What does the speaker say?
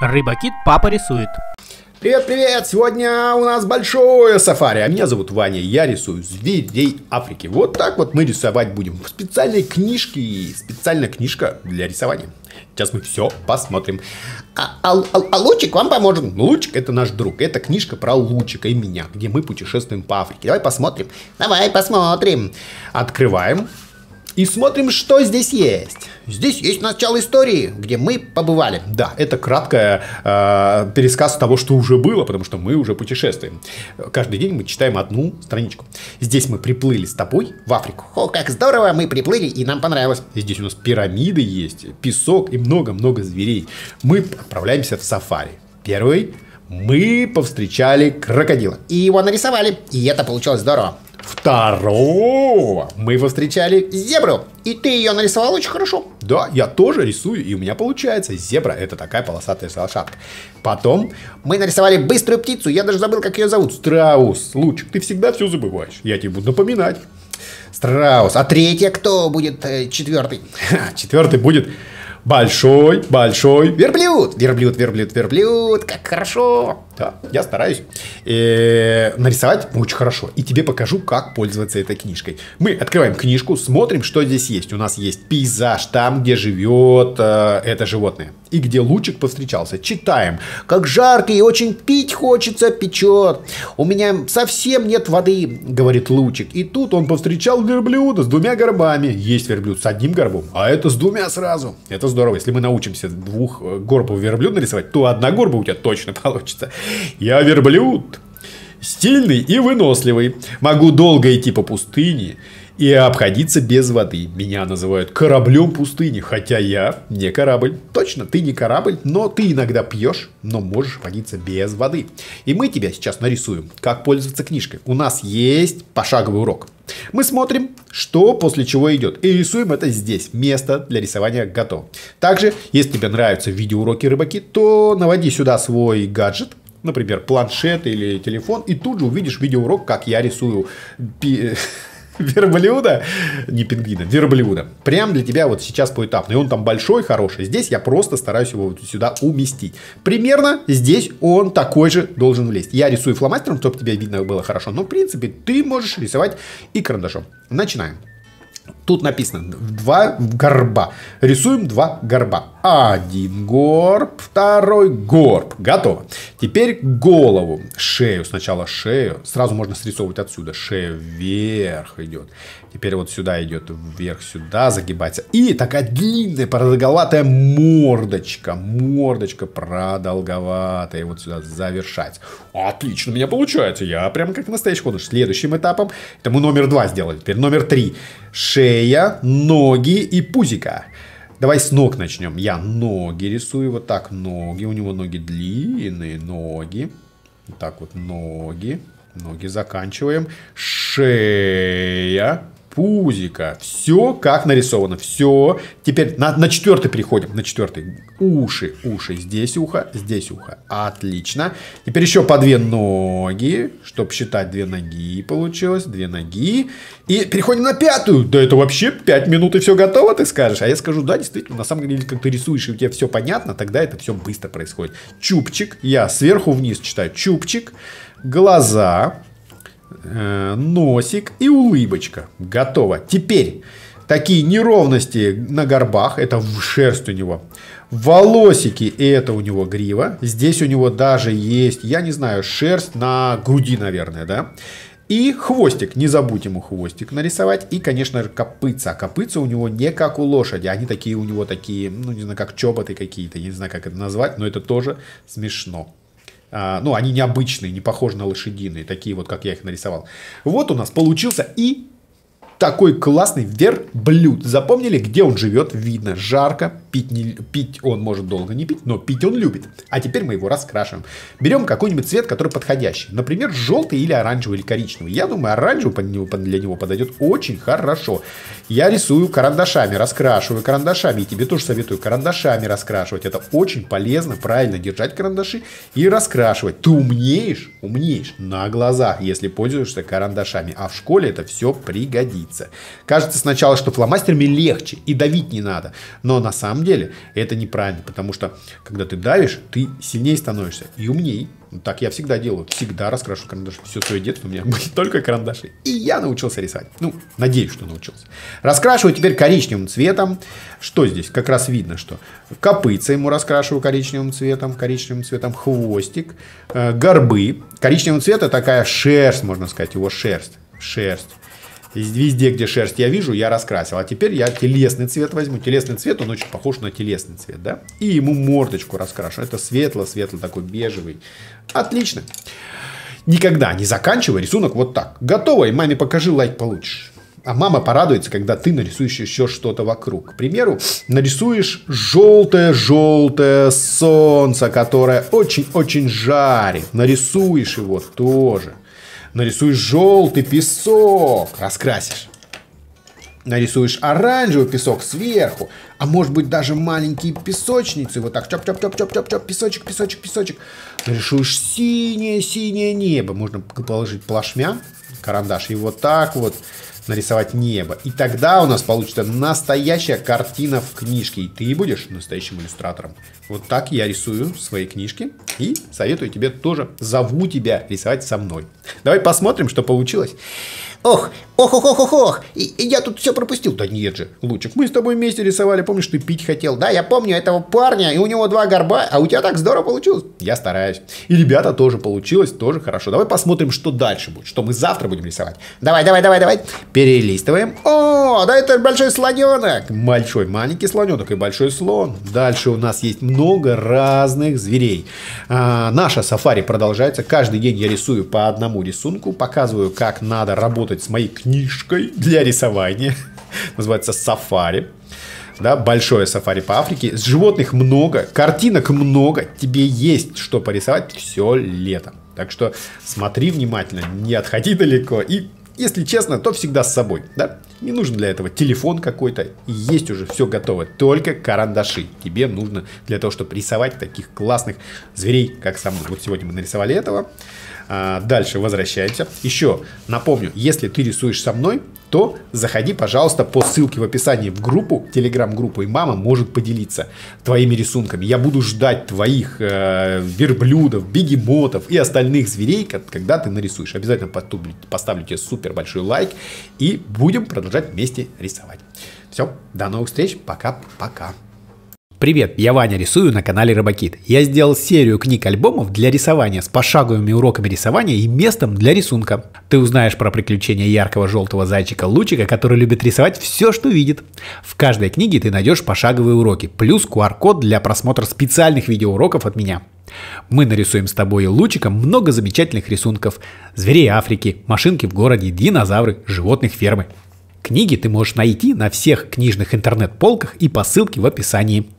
Рыбакит папа рисует. Привет-привет! Сегодня у нас большое сафари. А меня зовут Ваня, я рисую зверей Африки. Вот так вот мы рисовать будем в специальной книжке. Специальная книжка для рисования. Сейчас мы все посмотрим. А, а, а, а Лучик вам поможет. Лучик это наш друг. Это книжка про Лучика и меня, где мы путешествуем по Африке. Давай посмотрим. Давай посмотрим. Открываем. И смотрим, что здесь есть. Здесь есть начало истории, где мы побывали. Да, это краткая э, пересказ того, что уже было, потому что мы уже путешествуем. Каждый день мы читаем одну страничку. Здесь мы приплыли с тобой в Африку. О, как здорово, мы приплыли и нам понравилось. Здесь у нас пирамиды есть, песок и много-много зверей. Мы отправляемся в сафари. Первый мы повстречали крокодила. И его нарисовали, и это получилось здорово. Второго мы встречали зебру. И ты ее нарисовал очень хорошо. Да, я тоже рисую, и у меня получается. Зебра это такая полосатая лошадка. Потом мы нарисовали быструю птицу. Я даже забыл, как ее зовут. Страус. Лучик, ты всегда все забываешь. Я тебе буду напоминать. Страус. А третья кто будет э, четвертый? Ха, четвертый будет большой, большой верблюд. Верблюд, верблюд, верблюд. Как хорошо. Да, я стараюсь э, нарисовать очень хорошо. И тебе покажу, как пользоваться этой книжкой. Мы открываем книжку, смотрим, что здесь есть. У нас есть пейзаж, там, где живет э, это животное. И где лучик повстречался. Читаем. Как жарко и очень пить хочется, печет. У меня совсем нет воды, говорит лучик. И тут он повстречал верблюда с двумя горбами. Есть верблюд с одним горбом, а это с двумя сразу. Это здорово. Если мы научимся двух э, горбов верблюда нарисовать, то одна горба у тебя точно получится. Я верблюд. Стильный и выносливый. Могу долго идти по пустыне и обходиться без воды. Меня называют кораблем пустыни, хотя я не корабль. Точно, ты не корабль, но ты иногда пьешь, но можешь обходиться без воды. И мы тебя сейчас нарисуем, как пользоваться книжкой. У нас есть пошаговый урок. Мы смотрим, что после чего идет. И рисуем это здесь. Место для рисования готово. Также, если тебе нравятся видеоуроки рыбаки, то наводи сюда свой гаджет например, планшет или телефон, и тут же увидишь видеоурок, как я рисую пи... верблюда, не пингвина, верблюда. Прям для тебя вот сейчас поэтапно. И он там большой, хороший. Здесь я просто стараюсь его вот сюда уместить. Примерно здесь он такой же должен влезть. Я рисую фломастером, чтобы тебе видно было хорошо. Но, в принципе, ты можешь рисовать и карандашом. Начинаем. Тут написано два горба. Рисуем два горба. Один горб, второй горб. Готово. Теперь голову, шею. Сначала шею. Сразу можно срисовывать отсюда. Шея вверх идет. Теперь вот сюда идет, вверх сюда загибается. И такая длинная, продолговатая мордочка. Мордочка продолговатая. Вот сюда завершать. Отлично у меня получается. Я прям как настоящий художник. Следующим этапом, это мы номер два сделали. Теперь номер три. Шея шея, ноги и пузика. Давай с ног начнем. Я ноги рисую. Вот так ноги. У него ноги длинные. Ноги. Вот так вот ноги. Ноги заканчиваем. Шея пузика. Все как нарисовано. Все. Теперь на, на четвертый переходим. На четвертый. Уши, уши. Здесь ухо, здесь ухо. Отлично. Теперь еще по две ноги. Чтобы считать две ноги получилось. Две ноги. И переходим на пятую. Да это вообще пять минут и все готово, ты скажешь. А я скажу, да, действительно. На самом деле, как ты рисуешь и у тебя все понятно, тогда это все быстро происходит. Чупчик. Я сверху вниз читаю. Чупчик. Глаза. Э, носик и улыбочка. Готово. Теперь такие неровности на горбах, это шерсть у него. Волосики, и это у него грива. Здесь у него даже есть, я не знаю, шерсть на груди, наверное, да? И хвостик, не забудь ему хвостик нарисовать. И, конечно же, копытца. А копытца у него не как у лошади. Они такие у него такие, ну, не знаю, как чоботы какие-то. не знаю, как это назвать, но это тоже смешно. А, ну, они необычные, не похожи на лошадиные, такие вот, как я их нарисовал. Вот у нас получился и такой классный верблюд. Запомнили, где он живет, видно, жарко, пить, не, пить он может долго не пить, но пить он любит. А теперь мы его раскрашиваем. Берем какой-нибудь цвет, который подходящий, например, желтый или оранжевый или коричневый. Я думаю, оранжевый для него подойдет очень хорошо. Я рисую карандашами, раскрашиваю карандашами, и тебе тоже советую карандашами раскрашивать. Это очень полезно, правильно держать карандаши и раскрашивать. Ты умнеешь, умнеешь на глазах, если пользуешься карандашами, а в школе это все пригодится садится. Кажется сначала, что фломастерами легче и давить не надо. Но на самом деле это неправильно, потому что когда ты давишь, ты сильнее становишься и умней. Так я всегда делаю. Всегда раскрашу карандаши Все свое детство у меня были только карандаши. И я научился рисовать. Ну, надеюсь, что научился. Раскрашиваю теперь коричневым цветом. Что здесь? Как раз видно, что копытца ему раскрашиваю коричневым цветом. Коричневым цветом хвостик. Э, горбы. коричневым цветом, такая шерсть, можно сказать, его шерсть. Шерсть. Везде, где шерсть я вижу, я раскрасил. А теперь я телесный цвет возьму. Телесный цвет, он очень похож на телесный цвет, да? И ему мордочку раскрашу. Это светло-светло, такой бежевый. Отлично. Никогда не заканчивай рисунок вот так. Готово, и маме покажи, лайк получишь. А мама порадуется, когда ты нарисуешь еще что-то вокруг. К примеру, нарисуешь желтое-желтое солнце, которое очень-очень жарит. Нарисуешь его тоже. Нарисуешь желтый песок, раскрасишь. Нарисуешь оранжевый песок сверху, а может быть даже маленькие песочницы, вот так, чоп чоп чоп чоп чоп чоп песочек, песочек, песочек. Нарисуешь синее-синее небо, можно положить плашмя карандаш и вот так вот нарисовать небо. И тогда у нас получится настоящая картина в книжке. И ты будешь настоящим иллюстратором. Вот так я рисую свои книжки. И советую тебе тоже. Зову тебя рисовать со мной. Давай посмотрим, что получилось. Ох, ох, ох, ох, ох, ох, и, и я тут все пропустил. Да нет же, Лучик, мы с тобой вместе рисовали, помнишь, ты пить хотел? Да, я помню этого парня, и у него два горба, а у тебя так здорово получилось. Я стараюсь. И ребята тоже получилось, тоже хорошо. Давай посмотрим, что дальше будет, что мы завтра будем рисовать. Давай, давай, давай, давай. Перелистываем. О, да это большой слоненок. Большой, маленький слоненок и большой слон. Дальше у нас есть много разных зверей. А, наша сафари продолжается. Каждый день я рисую по одному рисунку, показываю, как надо работать работать с моей книжкой для рисования. Называется «Сафари». Да, большое сафари по Африке. Животных много, картинок много. Тебе есть что порисовать все лето. Так что смотри внимательно, не отходи далеко. И, если честно, то всегда с собой. Да? Не нужен для этого телефон какой-то. есть уже все готово. Только карандаши. Тебе нужно для того, чтобы рисовать таких классных зверей, как сам. Вот сегодня мы нарисовали этого. А, дальше возвращаемся. Еще напомню, если ты рисуешь со мной, то заходи, пожалуйста, по ссылке в описании в группу, телеграм-группу, и мама может поделиться твоими рисунками. Я буду ждать твоих э, верблюдов, бегемотов и остальных зверей, когда ты нарисуешь. Обязательно поставлю, поставлю тебе супер большой лайк и будем продолжать вместе рисовать. Все, до новых встреч, пока-пока. Привет, я Ваня рисую на канале Рыбакит. Я сделал серию книг-альбомов для рисования с пошаговыми уроками рисования и местом для рисунка. Ты узнаешь про приключения яркого желтого зайчика Лучика, который любит рисовать все, что видит. В каждой книге ты найдешь пошаговые уроки, плюс QR-код для просмотра специальных видеоуроков от меня. Мы нарисуем с тобой и Лучиком много замечательных рисунков. Зверей Африки, машинки в городе, динозавры, животных фермы. Книги ты можешь найти на всех книжных интернет-полках и по ссылке в описании.